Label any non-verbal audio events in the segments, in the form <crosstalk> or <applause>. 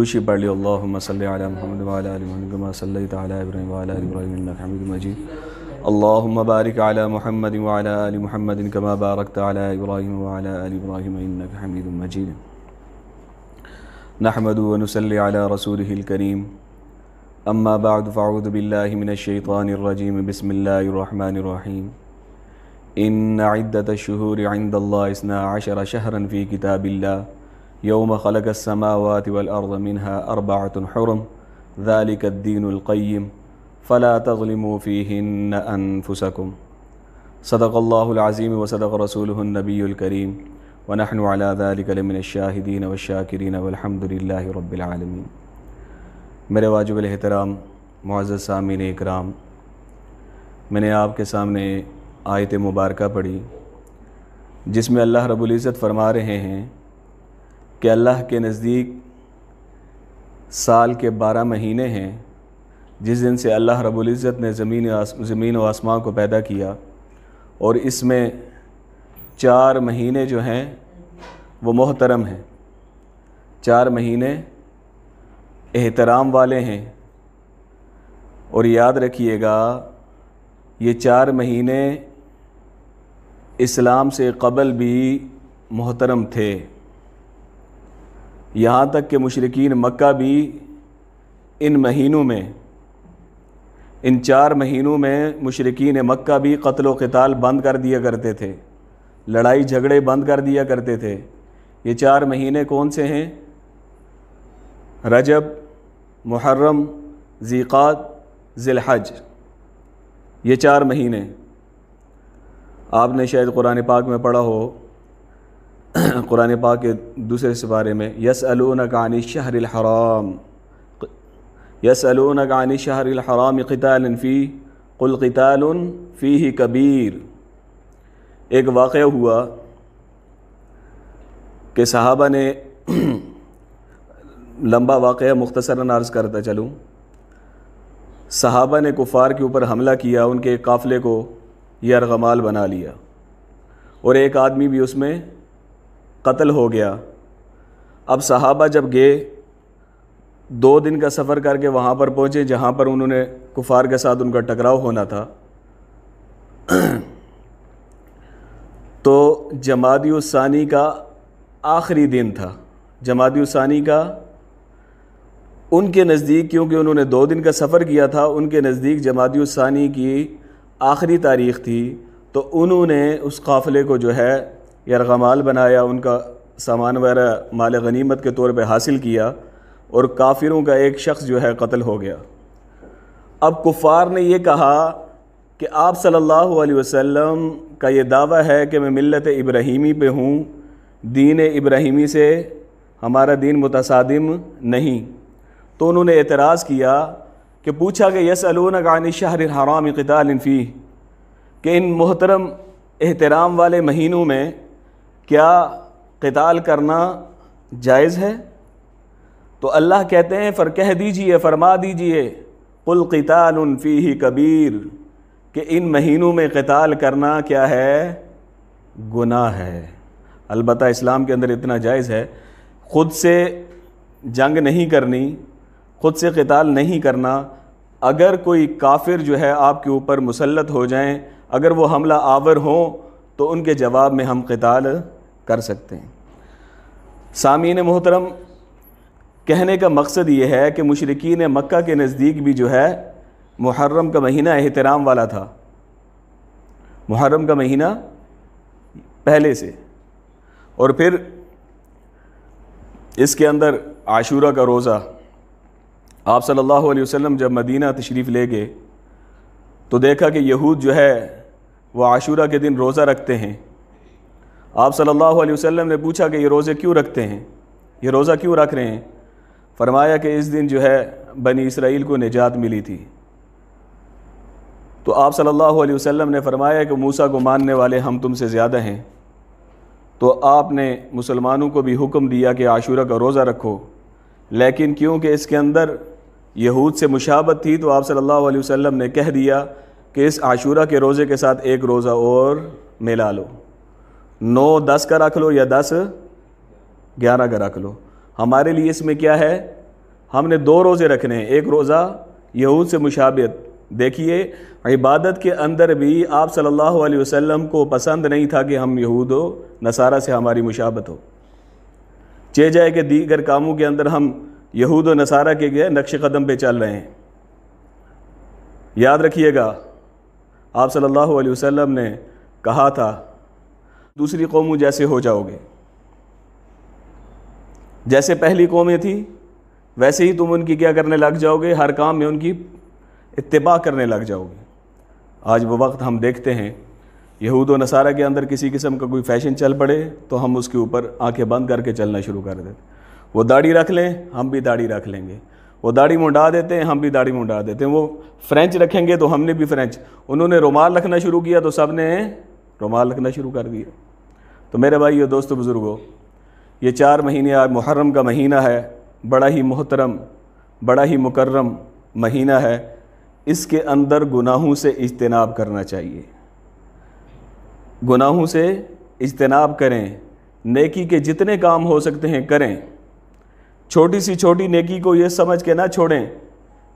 खुशी पढ़ लियो अल्लाह महमद वालमा सल तब्राहिम वालब्राहिम हमिद मजीद अल्लाम बारिक आला महमद वाल महमद कमा बारक तब्राहिम वालब्राहिम हमिद मजीद नहमद वनसल रसूलकरीम अम्मा बाद फ़ाउद बिल्लाशानरजीम बसमीम इन आदत शहूर आइंद अल्लाह इसना आशरा शहरन फ़ी किताबिल्ला यौम खलक समावत वलअर्द मिनहा अरबातन हरम ज़ालिकद्दीनकैम फ़ला तज़लिमफ़ीन अनफुसकुम सदक़ल्लाज़ीम वसदक रसूलनबीकरीम वनहनवालिकमिनशाहिदीन वशाकिरीन वलहमदिल्ला रबालमीन मेरे वाजब एहतराम मुआज़ सामिन इकराम मैंने आपके सामने आयत मुबारक पढ़ी जिसमें अल्लाह रबुल्ज़त फरमा रहे हैं कि अल्लाह के नज़दीक साल के बारह महीने हैं जिस दिन से अल्लाह रबुल्ज़त ने ज़मीन ज़मीन व आसमां को पैदा किया और इसमें चार महीने जो हैं वो मोहतरम हैं चार महीने एहतराम वाले हैं और याद रखिएगा ये चार महीने इस्लाम से कबल भी मोहतरम थे यहाँ तक कि मशरकिन मक्का भी इन महीनों में इन चार महीनों में मशरकिन मक्का भी कत्ल वताल बंद कर दिया करते थे लड़ाई झगड़े बंद कर दिया करते थे ये चार महीने कौन से हैं रजब मुहर्रम ज़ीक़ात ज़िलहज ये चार महीने आपने शायद कुरान पाक में पढ़ा हो <clears throat> कुरान पा के दूसरे सिपारे में यस अलून कानी हराम यस अलून कानी शहरहराम क़तालफ़ी कुल ही कबीर एक वाक़ हुआ कि साहबा ने <clears throat> लंबा वाक़ मुख्तसर नार्ज करता चलूँ साहबा ने कुफ़ार के ऊपर हमला किया उनके काफ़िले को यरगमाल बना लिया और एक आदमी भी उसमें कत्ल हो गया अब सहाबा जब गए दो दिन का सफ़र करके वहाँ पर पहुँचे जहाँ पर उन्होंने कुफार के साथ उनका टकराव होना था <clears throat> तो जमादी का आखिरी दिन था जमादी का उनके नज़दीक क्योंकि उन्होंने दो दिन का सफ़र किया था उनके नज़दीक जमादी की आखिरी तारीख थी तो उन्होंने उस काफ़िले को जो है यरगमाल बनाया उनका सामान वगैरह माल गनीमत के तौर पर हासिल किया और काफिरों का एक शख्स जो है कत्ल हो गया अब कुफ़ार ने यह कहा कि आप सल्लल्लाहु अलैहि वसल्लम का ये दावा है कि मैं मिलत इब्राहिमी पे हूँ दीन इब्राहिमी से हमारा दीन मुतसादिम नहीं तो उन्होंने एतराज़ किया कि पूछा कि यस अलोन गान शहर हराम कतालफ़ी कि इन मोहतरम एहतराम वाले महीनों में क्या कताल करना जायज़ है तो अल्लाह कहते हैं फ़र कह दीजिए फरमा दीजिए कुल कताल ही कबीर कि इन महीनों में कताल करना क्या है गुनाह है अलबत् इस्लाम के अंदर इतना जायज़ है ख़ुद से जंग नहीं करनी ख़ुद से कताल नहीं करना अगर कोई काफिर जो है आपके ऊपर मुसलत हो जाएं अगर वो हमला आवर हों तो उनके जवाब में हम कताल कर सकते हैं सामीन मोहतरम कहने का मकसद ये है कि मशरकिन मक्का के नज़दीक भी जो है मुहर्रम का महीना एहतराम वाला था मुहर्रम का महीना पहले से और फिर इसके अंदर आशूरा का रोज़ा आप सल्लल्लाहु अलैहि वसल्लम जब मदीना तशरीफ़ ले गए तो देखा कि यहूद जो है वो आशूरा के दिन रोज़ा रखते हैं आप सल्लल्लाहु अलैहि वसल्लम ने पूछा कि ये रोज़े क्यों रखते हैं ये रोज़ा क्यों रख रहे हैं फरमाया कि इस दिन जो है बनी इसराइल को निजात मिली थी तो आप सल्लल्लाहु अलैहि वसल्लम ने फरमाया कि मूसा को मानने वाले हम तुमसे ज़्यादा हैं तो आपने मुसलमानों को भी हुक्म दिया कि आशूरा का रोज़ा रखो लेकिन क्योंकि इसके अंदर यहूद से मुशाबत थी तो आप सल्लल्लाहु अलैहि वसल्लम ने कह दिया कि इस आशूरा के रोज़े के साथ एक रोज़ा और मिला लो नौ दस का रख लो या दस ग्यारह का रख लो हमारे लिए इसमें क्या है हमने दो रोज़े रखने हैं एक रोज़ा यहूद से मुशाबियत देखिए इबादत के अंदर भी आप सल्लल्लाहु अलैहि वसल्लम को पसंद नहीं था कि हम यहूद हो नसारा से हमारी मुशाबत हो चे जाए कि दीगर कामों के अंदर हम यहूद व नसारा के गए नक्श कदम पे चल रहे हैं याद रखिएगा आप सल्लल्लाहु अलैहि वसल्लम ने कहा था दूसरी कौमों जैसे हो जाओगे जैसे पहली कौमें थी वैसे ही तुम उनकी क्या करने लग जाओगे हर काम में उनकी इतबा करने लग जाओगे आज वो वक्त हम देखते हैं यहूद व नसारा के अंदर किसी किस्म का कोई फैशन चल पड़े तो हम उसके ऊपर आंखें बंद करके चलना शुरू कर देते वो दाढ़ी रख लें हम भी दाढ़ी रख लेंगे वो दाढ़ी मुंडा देते हैं हम भी दाढ़ी मुंडा देते हैं वो फ्रेंच रखेंगे तो हमने भी फ्रेंच उन्होंने रुमाल रखना शुरू किया तो सब ने रुमाल रखना शुरू कर दिया तो मेरे भाई और दोस्तों बुज़ुर्गों ये चार महीने आज मुहर्रम का महीना है बड़ा ही मोहतरम बड़ा ही मुकर्रम महीना है इसके अंदर गुनाहों से इजतनाब करना चाहिए गुनाहों से इजतनाब करें नेकी के जितने काम हो सकते हैं करें छोटी सी छोटी नेकी को ये समझ के ना छोड़ें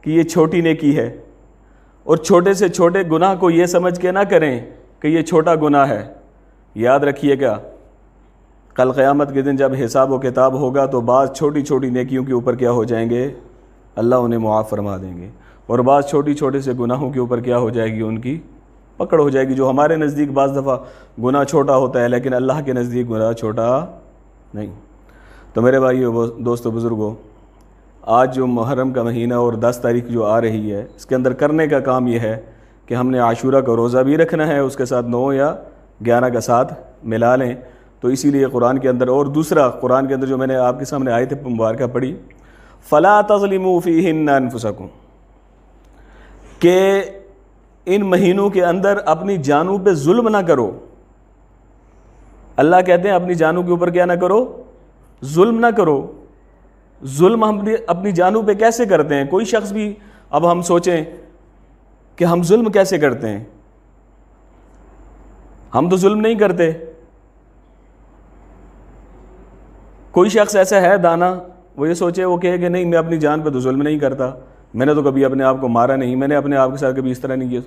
कि ये छोटी नेकी है और छोटे से छोटे गुनाह को ये समझ के ना करें कि ये छोटा गुनाह है याद रखिएगा कल क़यामत के दिन जब हिसाब व किताब होगा तो बाद छोटी छोटी नेकियों के ऊपर क्या हो जाएंगे अल्लाह उन्हें मुआफ़ फरमा देंगे और बाद छोटी छोटे से गुनाहों के ऊपर क्या हो जाएगी उनकी पकड़ हो जाएगी जो हमारे नज़दीक बाज़ दफ़ा गुना छोटा होता है लेकिन अल्लाह के नज़दीक गुना छोटा नहीं तो मेरे भाई दोस्तों बुज़ुर्गों आज जो मुहर्रम का महीना और दस तारीख जो आ रही है इसके अंदर करने का काम यह है कि हमने आशूरा का रोज़ा भी रखना है उसके साथ नौ या ग्यारह का साथ मिला लें तो इसीलिए कुरान के अंदर और दूसरा कुरान के अंदर जो मैंने आपके सामने आए थे मुबारक पढ़ी फ़ला तजलिमूफ़ी हिन्नफसकूँ के इन महीनों के अंदर अपनी जानों पे जुल्म ना करो अल्लाह कहते हैं अपनी जानों के ऊपर क्या ना करो जुल्म ना करो जुल्म हम अपनी जानों पे कैसे करते हैं कोई शख्स भी अब हम सोचें कि हम जुल्म कैसे करते हैं हम तो जुल्म नहीं करते कोई शख्स ऐसा है दाना वो ये सोचे वो कहे कि नहीं मैं अपनी जान पे तो जुल्म नहीं करता मैंने तो कभी अपने आप को मारा नहीं मैंने अपने आप के साथ कभी इस तरह नहीं किया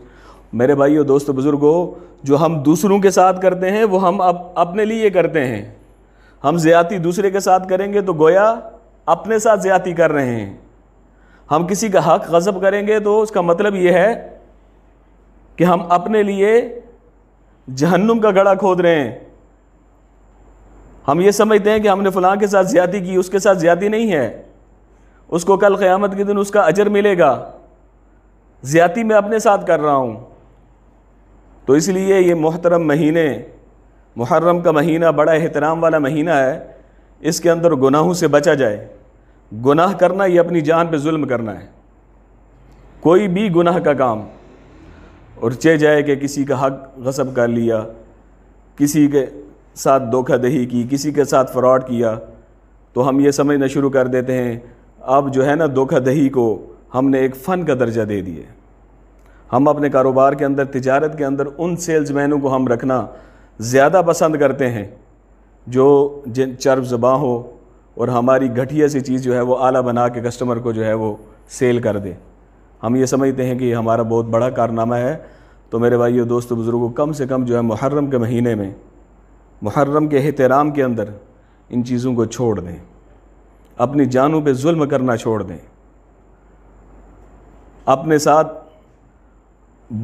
मेरे भाई और दोस्त बुज़ुर्ग हो जो हम दूसरों के साथ करते हैं वो हम अप, अपने लिए करते हैं हम ज़्यादती दूसरे के साथ करेंगे तो गोया अपने साथ ज़्यादती कर रहे हैं हम किसी का हक गज़ब करेंगे तो उसका मतलब ये है कि हम अपने लिए जहन्नुम का गड़ा खोद रहे हैं हम ये समझते हैं कि हमने फ़लाँ के साथ ज़्यादी की उसके साथ ज़्यादी नहीं है उसको कल क़्यामत के दिन उसका अजर मिलेगा ज़्यादी मैं अपने साथ कर रहा हूँ तो इसलिए ये मोहतरम महीने मुहर्रम का महीना बड़ा एहतराम वाला महीना है इसके अंदर गुनाहों से बचा जाए गुनाह करना ये अपनी जान पे जुल्म करना है कोई भी गुनाह का काम और चे जाए कि किसी का हक गसब कर लिया किसी के साथ धोखा दही की किसी के साथ फ्रॉड किया तो हम ये समझना शुरू कर देते हैं अब जो है ना धोखा दही को हमने एक फ़न का दर्जा दे दिए हम अपने कारोबार के अंदर तिजारत के अंदर उन सेल्स मैनों को हम रखना ज़्यादा पसंद करते हैं जो जिन चर्ब जबा हो और हमारी घटिया सी चीज़ जो है वो आला बना के कस्टमर को जो है वो सेल कर दे हम ये समझते हैं कि हमारा बहुत बड़ा कारनामा है तो मेरे भाई दोस्त बुज़ुर्गों कम से कम जो है मुहर्रम के महीने में मुहर्रम के एहतराम के अंदर इन चीज़ों को छोड़ दें अपनी जानों पे जुल्म करना छोड़ दें अपने साथ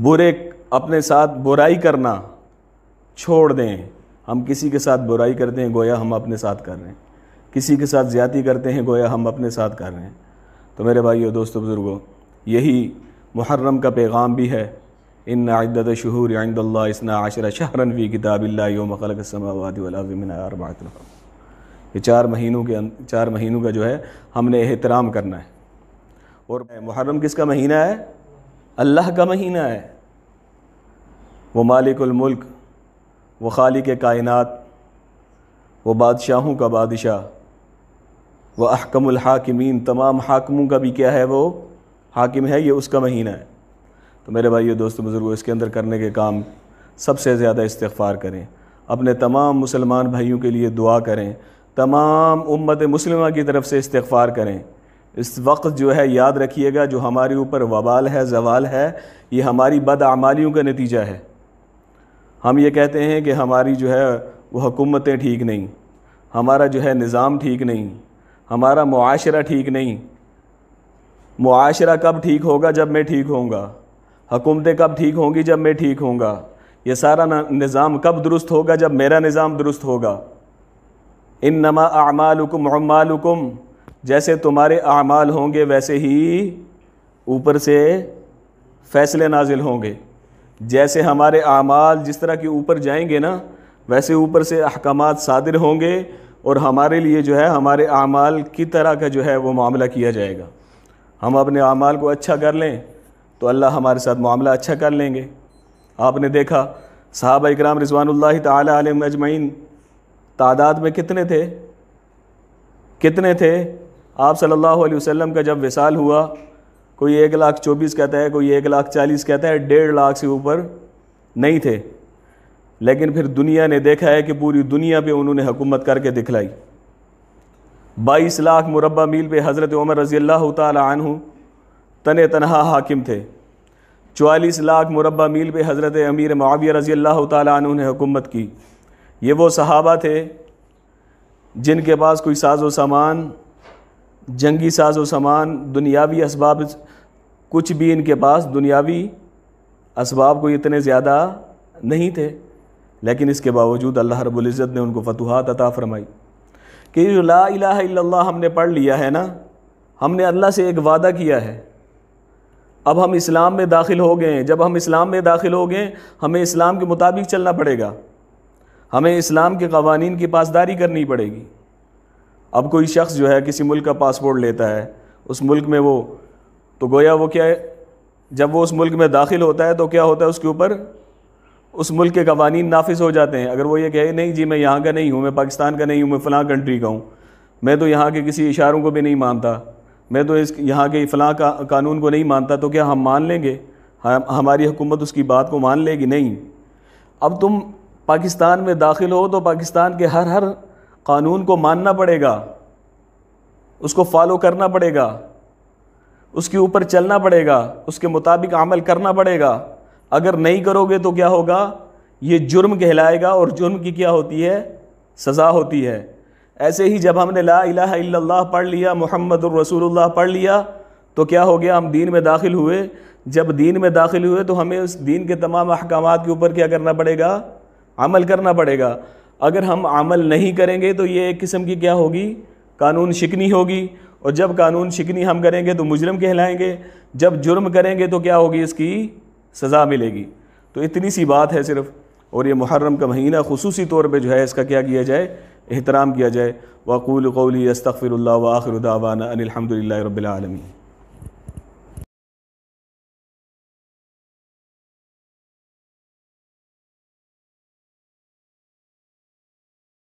बुरे अपने साथ बुराई करना छोड़ दें हम किसी के साथ बुराई करते हैं गोया हम अपने साथ कर रहे हैं किसी के साथ ज़्यादती करते हैं गोया हम अपने साथ कर रहे हैं तो मेरे भाइयों दोस्तों बुज़ुर्गों यही मुहर्रम का पैगाम भी है इन आदत शहूर आइंदल्ला इसना शहरन वी किताबिल्लाबात ये चार महीनों के अं-, चार महीनों का जो है हमने एहतराम करना है और मुहर्रम किसका महीना है अल्लाह का महीना है वो मालिकमल्क व खाली के कायनत व बादशाहों का बादशाह व अहकमल हाकिमीन तमाम हाकमों का भी क्या है वो हाकिम है ये उसका महीना है तो मेरे भाई ये दोस्त बुज़ुर्गों इसके अंदर करने के काम सबसे ज़्यादा इस्तफ़ार करें अपने तमाम मुसलमान भाइयों के लिए दुआ करें तमाम उम्मत मुसलमा की तरफ से इस्तफ़ार करें इस वक्त जो है याद रखिएगा जो हमारे ऊपर वबाल है जवाल है ये हमारी बदआमालियों का नतीजा है हम ये कहते हैं कि हमारी जो है वो हुकूमतें ठीक नहीं हमारा जो है निज़ाम ठीक नहीं हमारा मुआशरा ठीक नहीं मुआशरा कब ठीक होगा जब मैं ठीक होऊंगा हुकूमतें कब ठीक होंगी जब मैं ठीक होऊंगा ये सारा निज़ाम कब दुरुस्त होगा जब मेरा निज़ाम दुरुस्त होगा इन नमा आमालकुम अमालकुम जैसे तुम्हारे अमाल होंगे वैसे ही ऊपर से फ़ैसले नाजिल होंगे जैसे हमारे अमाल जिस तरह के ऊपर जाएंगे ना वैसे ऊपर से अहकाम सादिर होंगे और हमारे लिए जो है हमारे आमाल की तरह का जो है वो मामला किया जाएगा हम अपने अमाल को अच्छा कर लें तो अल्लाह हमारे साथ मामला अच्छा कर लेंगे आपने देखा साहब इकराम रिजवानल्ला तजमैन तादाद में कितने थे कितने थे आप सल्लल्लाहु अलैहि वसल्लम का जब विसाल हुआ कोई एक लाख चौबीस कहता है कोई एक लाख चालीस कहता है डेढ़ लाख से ऊपर नहीं थे लेकिन फिर दुनिया ने देखा है कि पूरी दुनिया पे उन्होंने हुकूमत करके दिखलाई बाईस लाख मुरबा मील पे हज़रत उमर रज़ी अल्लाह तु तन तनहा हाकिम थे चवालीस लाख मुरबा मील पे हज़रत अमीर माविया रज़ी अल्लाह तु ने हुकूमत की ये वो सहाबा थे जिनके पास कोई साजो सामान जंगी साजो सामान दुनियावी इसबाब कुछ भी इनके पास दुनियावी इसबाब कोई इतने ज़्यादा नहीं थे लेकिन इसके बावजूद अल्लाह रबुल्ज़त ने उनको फतुहात अता फ़रमाई कि जो ला इलाह इल्लल्लाह हमने पढ़ लिया है ना हमने अल्लाह से एक वादा किया है अब हम इस्लाम में दाखिल हो गए हैं जब हम इस्लाम में दाखिल हो गए हमें इस्लाम के मुताबिक चलना पड़ेगा हमें इस्लाम के कवानीन की पासदारी करनी पड़ेगी अब कोई शख्स जो है किसी मुल्क का पासपोर्ट लेता है उस मुल्क में वो तो गोया वो क्या है जब वो उस मुल्क में दाखिल होता है तो क्या होता है उसके ऊपर उस मुल्क के कवानी नाफिज हो जाते हैं अगर वो ये कहे नहीं जी मैं यहाँ का नहीं हूँ मैं पाकिस्तान का नहीं हूँ मैं फ़लाँ कंट्री का हूँ मैं तो यहाँ के किसी इशारों को भी नहीं मानता मैं तो इस यहाँ के फ़लाँ का कानून को नहीं मानता तो क्या हम मान लेंगे हम हमारी हुकूमत उसकी बात को मान लेगी नहीं अब तुम पाकिस्तान में दाखिल हो तो पाकिस्तान के हर हर कानून को मानना पड़ेगा उसको फॉलो करना पड़ेगा उसके ऊपर चलना पड़ेगा उसके मुताबिक अमल करना पड़ेगा अगर नहीं करोगे तो क्या होगा ये जुर्म कहलाएगा और जुर्म की क्या होती है सज़ा होती है ऐसे ही जब हमने ला इलाहा इल्लल्लाह पढ़ लिया मोहम्मद रसूलुल्लाह पढ़ लिया तो क्या हो गया हम दीन में दाखिल हुए जब दीन में दाखिल हुए तो हमें उस दीन के तमाम अहकाम के ऊपर क्या करना पड़ेगा अमल करना पड़ेगा अगर हम अमल नहीं करेंगे तो ये एक किस्म की क्या होगी कानून शिकनी होगी और जब कानून शिकनी हम करेंगे तो मुजरम कहलाएंगे जब जुर्म करेंगे तो क्या होगी इसकी सज़ा मिलेगी तो इतनी सी बात है सिर्फ और ये मुहर्रम का महीना खसूसी तौर पर जो है इसका क्या किया जाए एहतराम किया जाए वक़ूल कौली अस्तफ़िर आखिर उदावाना अनिलहमदिल्ला रबालमी